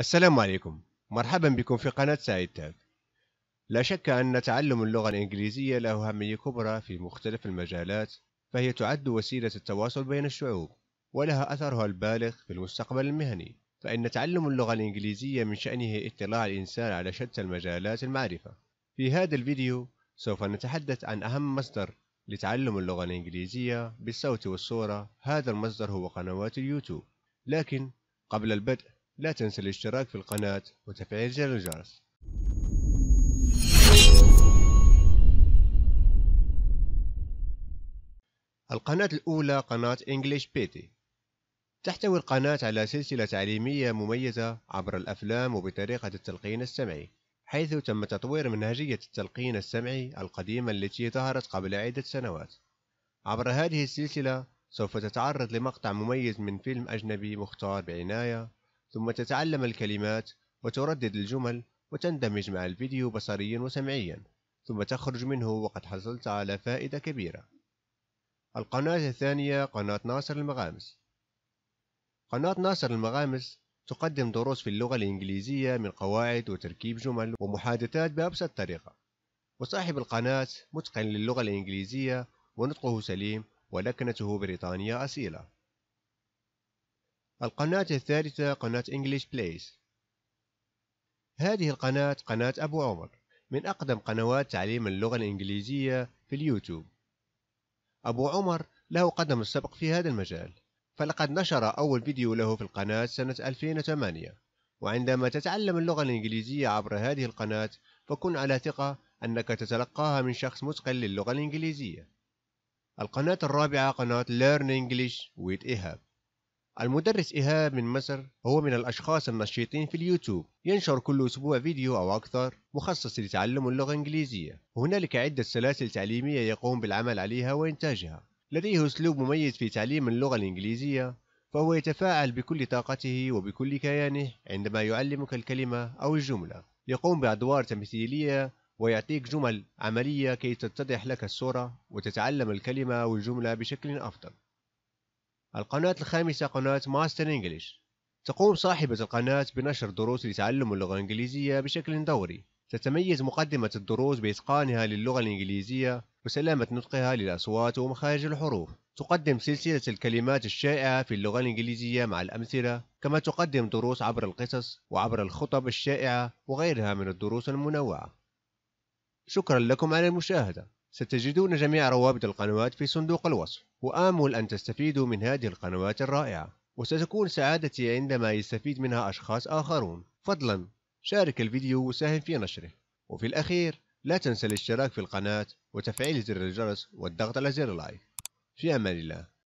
السلام عليكم مرحبا بكم في قناة سعيد تاب لا شك أن تعلم اللغة الإنجليزية له أهمية كبرى في مختلف المجالات فهي تعد وسيلة التواصل بين الشعوب ولها أثرها البالغ في المستقبل المهني فإن تعلم اللغة الإنجليزية من شأنه اطلاع الإنسان على شتى المجالات المعرفة في هذا الفيديو سوف نتحدث عن أهم مصدر لتعلم اللغة الإنجليزية بالصوت والصورة هذا المصدر هو قنوات اليوتيوب لكن قبل البدء لا تنسى الاشتراك في القناة وتفعيل زر الجرس القناة الأولى قناة English بيتي تحتوي القناة على سلسلة تعليمية مميزة عبر الأفلام وبطريقة التلقين السمعي حيث تم تطوير منهجية التلقين السمعي القديمة التي ظهرت قبل عدة سنوات عبر هذه السلسلة سوف تتعرض لمقطع مميز من فيلم أجنبي مختار بعناية ثم تتعلم الكلمات وتردد الجمل وتندمج مع الفيديو بصريا وسمعيا ثم تخرج منه وقد حصلت على فائدة كبيرة القناة الثانية قناة ناصر المغامس قناة ناصر المغامس تقدم دروس في اللغة الإنجليزية من قواعد وتركيب جمل ومحادثات بأبسط طريقة وصاحب القناة متقن للغة الإنجليزية ونطقه سليم ولكنته بريطانية أصيلة القناة الثالثة قناة English Place هذه القناة قناة أبو عمر من أقدم قنوات تعليم اللغة الإنجليزية في اليوتيوب أبو عمر له قدم السبق في هذا المجال فلقد نشر أول فيديو له في القناة سنة 2008 وعندما تتعلم اللغة الإنجليزية عبر هذه القناة فكن على ثقة أنك تتلقاها من شخص متقن للغة الإنجليزية القناة الرابعة قناة Learn English with Ehab المدرس إيهاب من مصر هو من الأشخاص النشيطين في اليوتيوب ينشر كل أسبوع فيديو أو أكثر مخصص لتعلم اللغة الإنجليزية هنالك عدة سلاسل تعليمية يقوم بالعمل عليها وإنتاجها لديه أسلوب مميز في تعليم اللغة الإنجليزية فهو يتفاعل بكل طاقته وبكل كيانه عندما يعلمك الكلمة أو الجملة يقوم بأدوار تمثيلية ويعطيك جمل عملية كي تتضح لك الصورة وتتعلم الكلمة والجملة بشكل أفضل القناة الخامسة قناة ماستر انجلش تقوم صاحبة القناة بنشر دروس لتعلم اللغة الإنجليزية بشكل دوري تتميز مقدمة الدروس بإتقانها للغة الإنجليزية وسلامة نطقها للأصوات ومخارج الحروف تقدم سلسلة الكلمات الشائعة في اللغة الإنجليزية مع الأمثلة كما تقدم دروس عبر القصص وعبر الخطب الشائعة وغيرها من الدروس المنوعة شكرا لكم على المشاهدة ستجدون جميع روابط القنوات في صندوق الوصف وآمل أن تستفيدوا من هذه القنوات الرائعة وستكون سعادتي عندما يستفيد منها أشخاص آخرون فضلا شارك الفيديو وساهم في نشره وفي الأخير لا تنسى الاشتراك في القناة وتفعيل زر الجرس والضغط على زر لايك في أمان الله